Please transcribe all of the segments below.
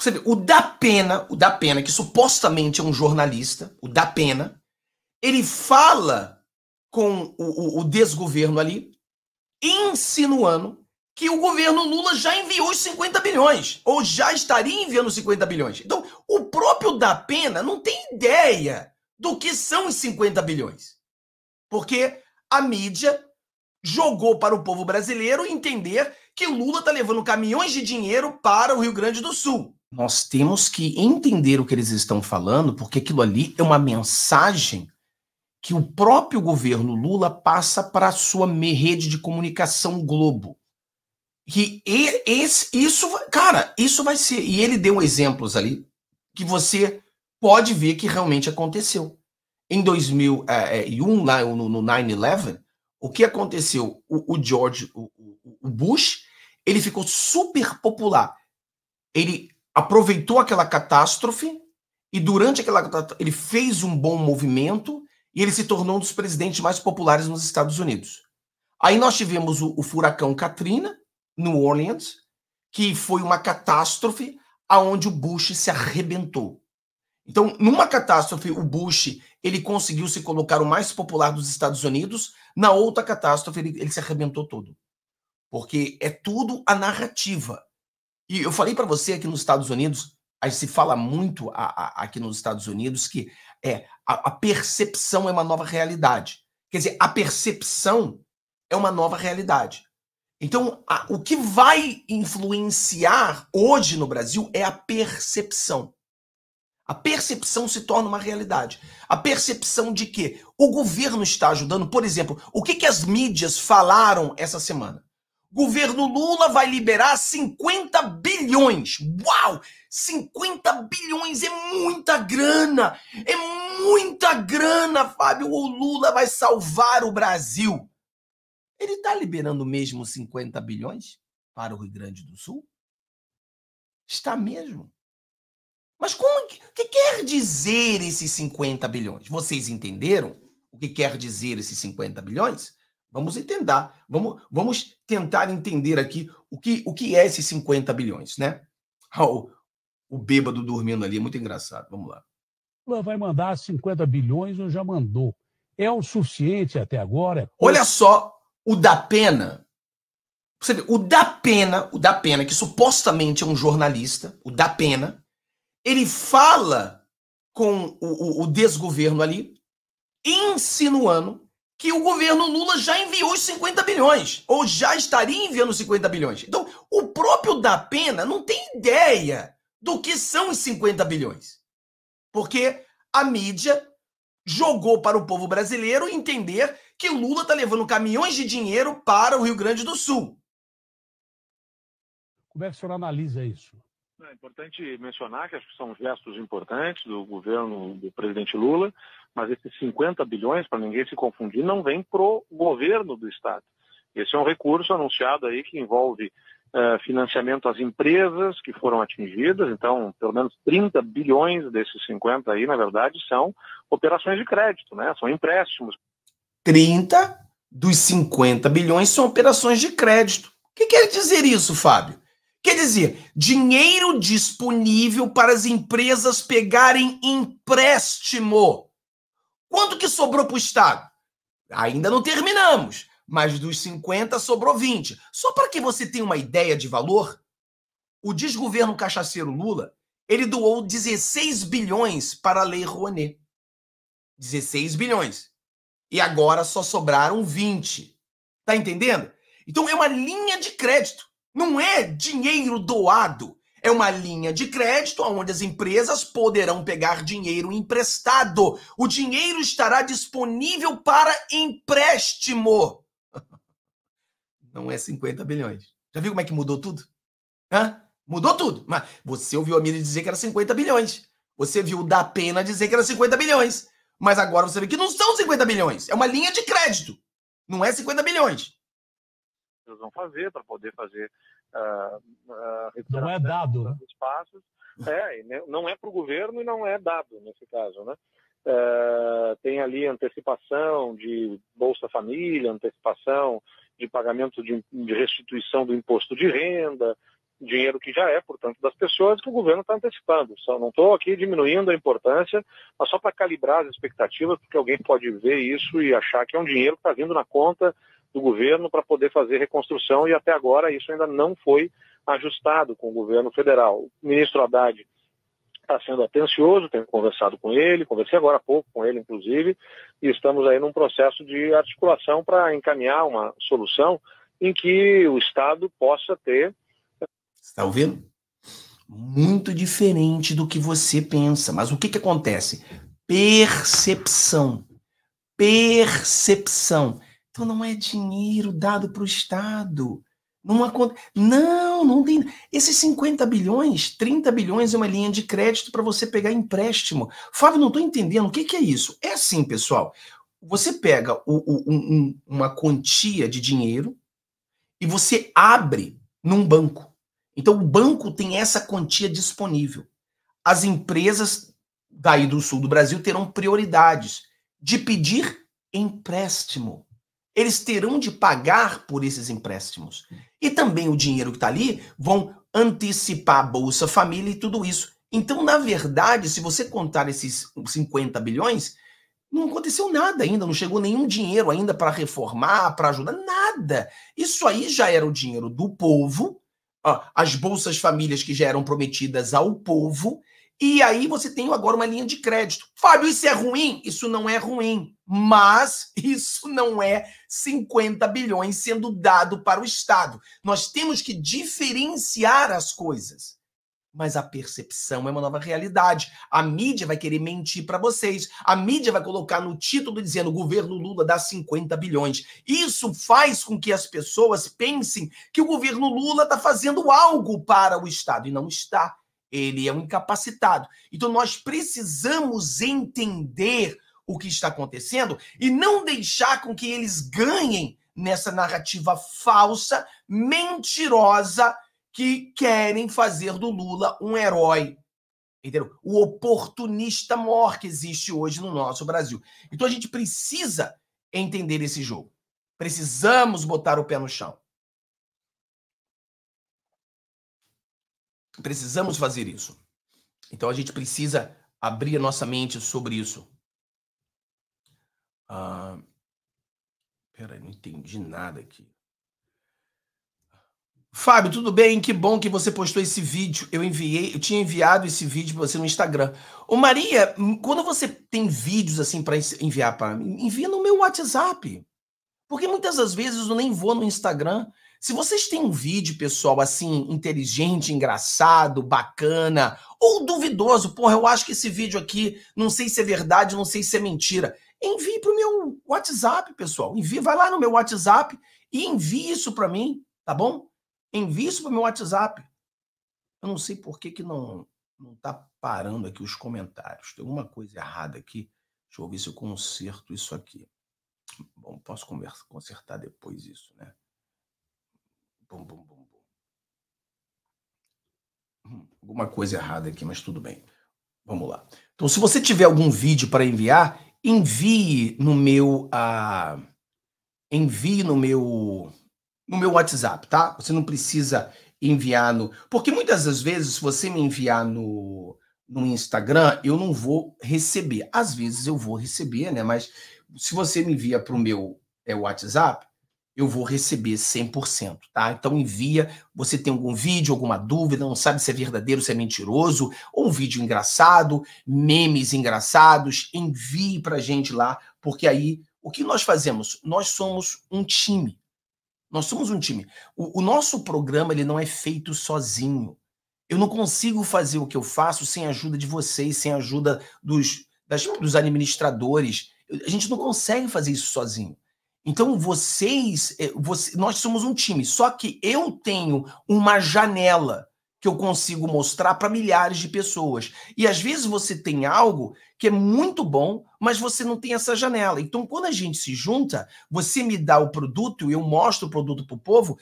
Você vê, o da pena, o da pena, que supostamente é um jornalista, o da pena, ele fala com o, o, o desgoverno ali, insinuando que o governo Lula já enviou os 50 bilhões, ou já estaria enviando 50 bilhões. Então, o próprio da pena não tem ideia do que são os 50 bilhões. Porque a mídia jogou para o povo brasileiro entender que Lula está levando caminhões de dinheiro para o Rio Grande do Sul nós temos que entender o que eles estão falando, porque aquilo ali é uma mensagem que o próprio governo Lula passa para a sua rede de comunicação Globo. que esse, isso, cara, isso vai ser. E ele deu exemplos ali que você pode ver que realmente aconteceu. Em 2001, é, é, lá no, no 9-11, o que aconteceu? O, George, o Bush, ele ficou super popular. Ele aproveitou aquela catástrofe e durante aquela catástrofe ele fez um bom movimento e ele se tornou um dos presidentes mais populares nos Estados Unidos. Aí nós tivemos o, o furacão Katrina, no Orleans, que foi uma catástrofe aonde o Bush se arrebentou. Então, numa catástrofe, o Bush ele conseguiu se colocar o mais popular dos Estados Unidos. Na outra catástrofe, ele, ele se arrebentou todo, porque é tudo a narrativa. E eu falei para você aqui nos Estados Unidos, aí se fala muito a, a, aqui nos Estados Unidos que é a, a percepção é uma nova realidade. Quer dizer, a percepção é uma nova realidade. Então, a, o que vai influenciar hoje no Brasil é a percepção. A percepção se torna uma realidade. A percepção de que o governo está ajudando, por exemplo, o que, que as mídias falaram essa semana? Governo Lula vai liberar 50 bilhões. Uau! 50 bilhões é muita grana! É muita grana, Fábio! O Lula vai salvar o Brasil. Ele está liberando mesmo 50 bilhões para o Rio Grande do Sul? Está mesmo. Mas como que, que quer dizer esses 50 bilhões? Vocês entenderam o que quer dizer esses 50 bilhões? Vamos entender, vamos, vamos tentar entender aqui o que, o que é esses 50 bilhões, né? Ah, o o bêbado dormindo ali, é muito engraçado. Vamos lá. Lula vai mandar 50 bilhões ou já mandou. É o suficiente até agora? Olha só o da pena. Você vê, o da pena, o da pena, que supostamente é um jornalista, o da pena, ele fala com o, o, o desgoverno ali, insinuando que o governo Lula já enviou os 50 bilhões, ou já estaria enviando os 50 bilhões. Então, o próprio da pena não tem ideia do que são os 50 bilhões. Porque a mídia jogou para o povo brasileiro entender que Lula está levando caminhões de dinheiro para o Rio Grande do Sul. Como é que o senhor analisa isso? É importante mencionar que acho que são gestos importantes do governo do presidente Lula, mas esses 50 bilhões, para ninguém se confundir, não vem para o governo do Estado. Esse é um recurso anunciado aí que envolve uh, financiamento às empresas que foram atingidas, então pelo menos 30 bilhões desses 50 aí, na verdade, são operações de crédito, né? são empréstimos. 30 dos 50 bilhões são operações de crédito. O que quer dizer isso, Fábio? Quer dizer, dinheiro disponível para as empresas pegarem empréstimo Quanto que sobrou para o Estado? Ainda não terminamos, mas dos 50 sobrou 20. Só para que você tenha uma ideia de valor, o desgoverno cachaceiro Lula, ele doou 16 bilhões para a Lei Rouanet. 16 bilhões. E agora só sobraram 20. Tá entendendo? Então é uma linha de crédito. Não é dinheiro doado é uma linha de crédito onde as empresas poderão pegar dinheiro emprestado. O dinheiro estará disponível para empréstimo. Não é 50 bilhões. Já viu como é que mudou tudo? Hã? Mudou tudo. Mas você ouviu a Miriam dizer que era 50 bilhões. Você viu o da pena dizer que era 50 bilhões. Mas agora você vê que não são 50 bilhões. É uma linha de crédito. Não é 50 bilhões. Eles vão fazer para poder fazer não é dado né? espaços é não é para o governo e não é dado nesse caso né é, tem ali antecipação de Bolsa Família, antecipação de pagamento de, de, restituição do imposto de renda, dinheiro que já é, portanto, das pessoas que o governo está antecipando. Só não estou aqui diminuindo a importância, mas só para calibrar as expectativas, porque alguém pode ver isso e achar que é um dinheiro que está vindo na conta do governo para poder fazer reconstrução e até agora isso ainda não foi ajustado com o governo federal. O ministro Haddad está sendo atencioso, tenho conversado com ele, conversei agora há pouco com ele, inclusive, e estamos aí num processo de articulação para encaminhar uma solução em que o Estado possa ter. Está ouvindo? Muito diferente do que você pensa. Mas o que, que acontece? Percepção. Percepção. Então não é dinheiro dado para o Estado. Numa conta. Não, não tem. Esses 50 bilhões, 30 bilhões é uma linha de crédito para você pegar empréstimo. Fábio, não estou entendendo. O que, que, é isso? É assim, pessoal. Você pega o, o, um, uma quantia de dinheiro e você abre num banco. Então, o banco tem essa quantia disponível. As empresas daí do sul do Brasil terão prioridades de pedir empréstimo eles terão de pagar por esses empréstimos. E também o dinheiro que está ali vão antecipar a Bolsa Família e tudo isso. Então, na verdade, se você contar esses 50 bilhões, não aconteceu nada ainda, não chegou nenhum dinheiro ainda para reformar, para ajudar, nada. Isso aí já era o dinheiro do povo, as bolsas famílias que já eram prometidas ao povo, e aí você tem agora uma linha de crédito. Fábio, isso é ruim? Isso não é ruim, mas isso não é 50 bilhões sendo dado para o Estado. Nós temos que diferenciar as coisas. Mas a percepção é uma nova realidade. A mídia vai querer mentir para vocês. A mídia vai colocar no título dizendo o governo Lula dá 50 bilhões. Isso faz com que as pessoas pensem que o governo Lula está fazendo algo para o Estado e não está ele é um incapacitado. Então nós precisamos entender o que está acontecendo e não deixar com que eles ganhem nessa narrativa falsa, mentirosa que querem fazer do Lula um herói. Entendeu? O oportunista maior que existe hoje no nosso Brasil. Então a gente precisa entender esse jogo. Precisamos botar o pé no chão. Precisamos fazer isso. Então a gente precisa abrir a nossa mente sobre isso. Ah, peraí, não entendi nada aqui. Fábio, tudo bem? Que bom que você postou esse vídeo. Eu enviei, eu tinha enviado esse vídeo para você no Instagram. Ô Maria, hum, quando você tem vídeos assim para enviar para mim, envia no meu WhatsApp. Porque muitas das vezes eu nem vou no Instagram. Se vocês têm um vídeo, pessoal, assim, inteligente, engraçado, bacana, ou duvidoso, porra, eu acho que esse vídeo aqui, não sei se é verdade, não sei se é mentira, envie para o meu WhatsApp, pessoal. Envie, vai lá no meu WhatsApp e envie isso para mim, tá bom? Envie isso para meu WhatsApp. Eu não sei por que, que não não tá parando aqui os comentários. Tem alguma coisa errada aqui. Deixa eu ver se eu conserto isso aqui. Bom, posso conversa, consertar depois isso, né? Bom, bom, bom, bom. Hum, alguma coisa errada aqui, mas tudo bem. Vamos lá. Então, se você tiver algum vídeo para enviar, envie no meu ah, envie no meu no meu WhatsApp, tá? Você não precisa enviar no porque muitas das vezes se você me enviar no no Instagram, eu não vou receber. Às vezes eu vou receber, né? Mas se você me envia para o meu é, WhatsApp, eu vou receber 100%, tá? Então envia, você tem algum vídeo, alguma dúvida, não sabe se é verdadeiro, se é mentiroso, ou um vídeo engraçado, memes engraçados, envie a gente lá, porque aí o que nós fazemos? Nós somos um time. Nós somos um time. O, o nosso programa ele não é feito sozinho. Eu não consigo fazer o que eu faço sem a ajuda de vocês, sem a ajuda dos, das, dos administradores. A gente não consegue fazer isso sozinho. Então, vocês, eh, você, nós somos um time, só que eu tenho uma janela que eu consigo mostrar para milhares de pessoas. E às vezes você tem algo que é muito bom, mas você não tem essa janela. Então, quando a gente se junta, você me dá o produto, eu mostro o produto para o povo,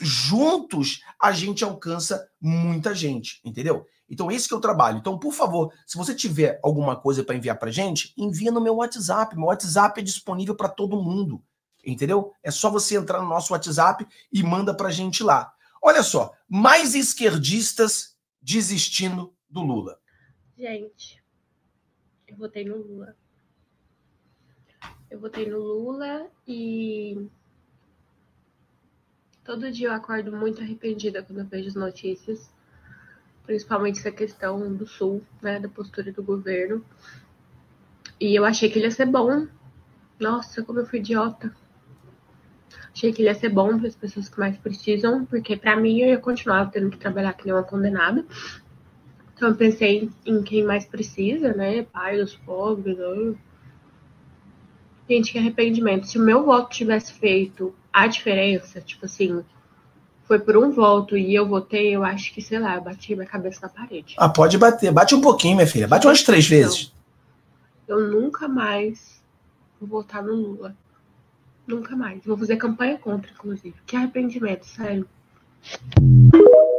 juntos a gente alcança muita gente, entendeu? Então, esse é que é o trabalho. Então, por favor, se você tiver alguma coisa para enviar para gente, envia no meu WhatsApp. Meu WhatsApp é disponível para todo mundo, entendeu? É só você entrar no nosso WhatsApp e manda para gente lá. Olha só, mais esquerdistas desistindo do Lula. Gente, eu votei no Lula. Eu votei no Lula e todo dia eu acordo muito arrependida quando eu vejo as notícias principalmente essa questão do Sul, né, da postura do governo. E eu achei que ele ia ser bom. Nossa, como eu fui idiota. Achei que ele ia ser bom para as pessoas que mais precisam, porque para mim eu ia continuar tendo que trabalhar que nem uma condenada. Então eu pensei em quem mais precisa, né? Pai dos pobres. Gente, que arrependimento. Se o meu voto tivesse feito a diferença, tipo assim, foi por um voto e eu votei, eu acho que, sei lá, eu bati minha cabeça na parede. Ah, pode bater. Bate um pouquinho, minha filha. Bate umas três vezes. Eu nunca mais vou votar no Lula. Nunca mais. Vou fazer campanha contra, inclusive. Que arrependimento, sério.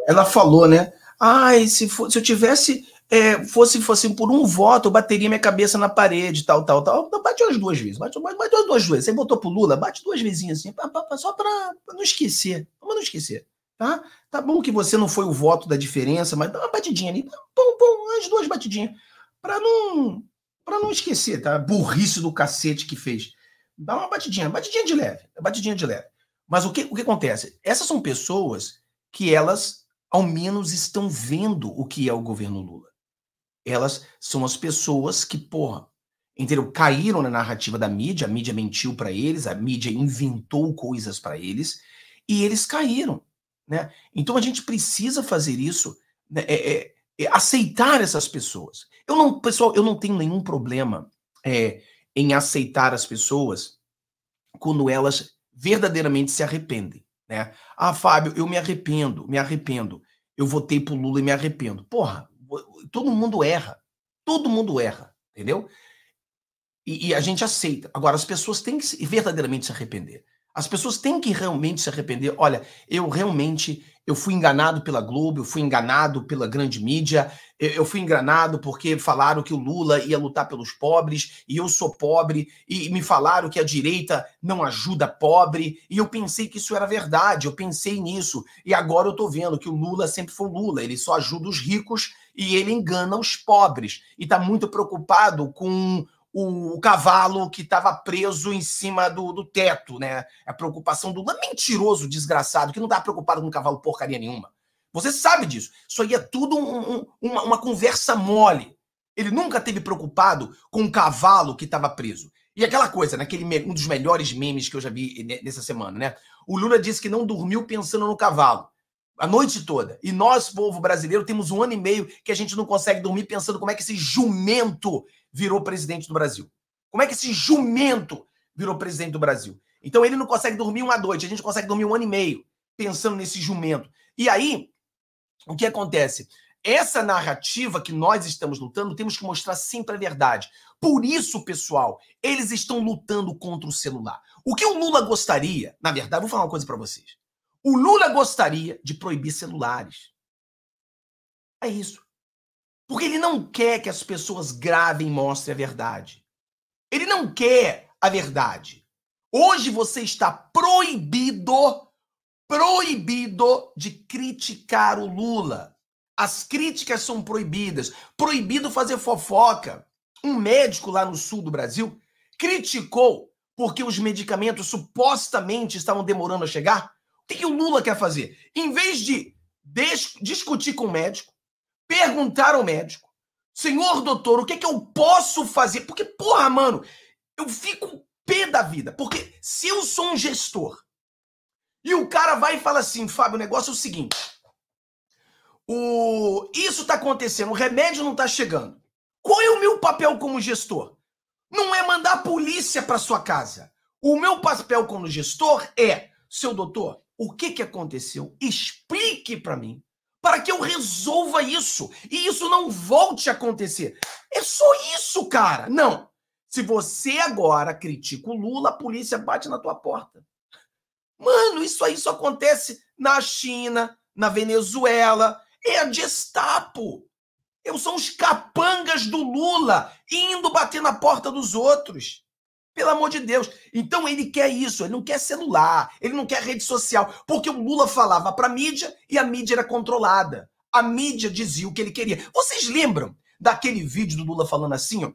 Ela falou, né? Ai, se, for, se eu tivesse é, fosse, fosse por um voto, eu bateria minha cabeça na parede, tal, tal, tal. Bate umas duas vezes, bate, bate, bate duas vezes. Você botou pro Lula, bate duas vezinhas assim, pra, pra, só para não esquecer. Vamos não esquecer, tá? Tá bom que você não foi o voto da diferença, mas dá uma batidinha ali, pum, pum, as duas batidinhas. Pra não, pra não esquecer, tá? Burrice do cacete que fez. Dá uma batidinha, batidinha de leve, batidinha de leve. Mas o que, o que acontece? Essas são pessoas que elas, ao menos, estão vendo o que é o governo Lula elas são as pessoas que, porra, entendeu? Caíram na narrativa da mídia, a mídia mentiu para eles, a mídia inventou coisas para eles e eles caíram, né? Então a gente precisa fazer isso, né? é, é, é aceitar essas pessoas. Eu não, pessoal, eu não tenho nenhum problema é, em aceitar as pessoas quando elas verdadeiramente se arrependem, né? Ah, Fábio, eu me arrependo, me arrependo. Eu votei pro Lula e me arrependo. Porra, todo mundo erra. Todo mundo erra, entendeu? E, e, a gente aceita. Agora, as pessoas têm que verdadeiramente se arrepender. As pessoas têm que realmente se arrepender. Olha, eu realmente eu fui enganado pela Globo, eu fui enganado pela grande mídia, eu, eu fui enganado porque falaram que o Lula ia lutar pelos pobres e eu sou pobre e me falaram que a direita não ajuda pobre e eu pensei que isso era verdade, eu pensei nisso e agora eu tô vendo que o Lula sempre foi o Lula, ele só ajuda os ricos e ele engana os pobres e está muito preocupado com o, o cavalo que estava preso em cima do, do, teto, né? A preocupação do é mentiroso desgraçado que não está preocupado com cavalo porcaria nenhuma. Você sabe disso. Isso aí é tudo um, um, uma, uma conversa mole. Ele nunca teve preocupado com o cavalo que estava preso. E aquela coisa, naquele né? um dos melhores memes que eu já vi nessa semana, né? O Lula disse que não dormiu pensando no cavalo a noite toda. E nós, povo brasileiro, temos um ano e meio que a gente não consegue dormir pensando como é que esse jumento virou presidente do Brasil. Como é que esse jumento virou presidente do Brasil? Então ele não consegue dormir uma noite, a gente consegue dormir um ano e meio pensando nesse jumento. E aí, o que acontece? Essa narrativa que nós estamos lutando, temos que mostrar sempre a verdade. Por isso, pessoal, eles estão lutando contra o celular. O que o Lula gostaria, na verdade, vou falar uma coisa para vocês. O Lula gostaria de proibir celulares. É isso. Porque ele não quer que as pessoas gravem e mostrem a verdade. Ele não quer a verdade. Hoje você está proibido, proibido de criticar o Lula. As críticas são proibidas. Proibido fazer fofoca. Um médico lá no sul do Brasil criticou porque os medicamentos supostamente estavam demorando a chegar o que o Lula quer fazer? Em vez de discutir com o médico, perguntar ao médico, senhor doutor, o que, é que eu posso fazer? Porque, porra, mano, eu fico pé da vida. Porque se eu sou um gestor e o cara vai e fala assim, Fábio, o negócio é o seguinte: o... isso está acontecendo, o remédio não está chegando. Qual é o meu papel como gestor? Não é mandar a polícia para sua casa. O meu papel como gestor é, seu doutor, o que, que aconteceu? Explique para mim, para que eu resolva isso e isso não volte a acontecer. É só isso, cara. Não. Se você agora critica o Lula, a polícia bate na tua porta. Mano, isso aí só acontece na China, na Venezuela. É a Gestapo. Eu sou os capangas do Lula indo bater na porta dos outros. Pelo amor de Deus. Então ele quer isso, ele não quer celular, ele não quer rede social, porque o Lula falava para mídia e a mídia era controlada. A mídia dizia o que ele queria. Vocês lembram daquele vídeo do Lula falando assim, ó?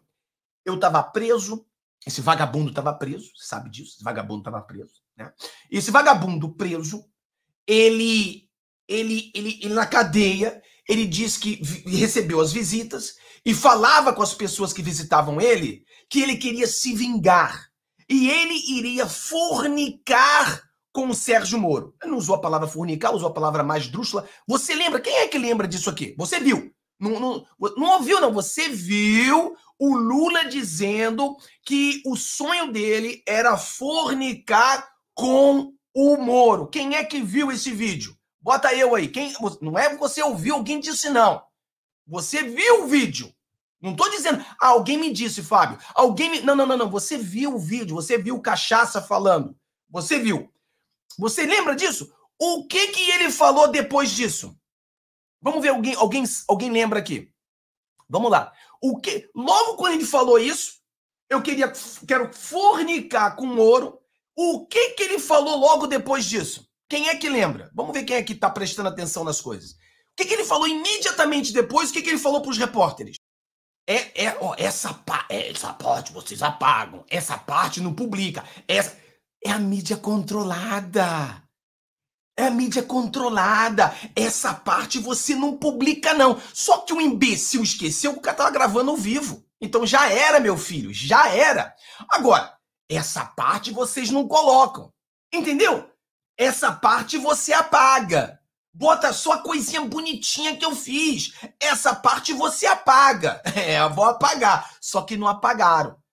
Eu estava preso, esse vagabundo estava preso, sabe disso? Esse vagabundo estava preso, né? esse vagabundo preso, ele ele ele, ele na cadeia, ele diz que recebeu as visitas e falava com as pessoas que visitavam ele que ele queria se vingar e ele iria fornicar com o Sérgio Moro. Ele não usou a palavra fornicar, usou a palavra mais drúxula. Você lembra? Quem é que lembra disso aqui? Você viu. Não, não, não ouviu, não. Você viu o Lula dizendo que o sonho dele era fornicar com o Moro. Quem é que viu esse vídeo? Bota eu aí. Quem, não é você ouviu alguém disse, não. Você viu o vídeo. Não estou dizendo, ah, alguém me disse, Fábio. Alguém me. Não, não, não, não. Você viu o vídeo, você viu o cachaça falando. Você viu. Você lembra disso? O que que ele falou depois disso? Vamos ver alguém, alguém, alguém lembra aqui. Vamos lá. O que? Logo quando ele falou isso, eu queria quero fornicar com ouro. O que que ele falou logo depois disso? Quem é que lembra? Vamos ver quem é que está prestando atenção nas coisas. O que, que ele falou imediatamente depois? O que, que ele falou para os repórteres? É, é, ó, essa, pa, é, essa parte vocês apagam, essa parte não publica. Essa... É a mídia controlada. É a mídia controlada. Essa parte você não publica, não. Só que o um imbecil esqueceu que o cara gravando ao vivo. Então já era, meu filho, já era. Agora, essa parte vocês não colocam. Entendeu? Essa parte você apaga. Bota só a coisinha bonitinha que eu fiz. Essa parte você apaga. É, eu vou apagar. Só que não apagaram.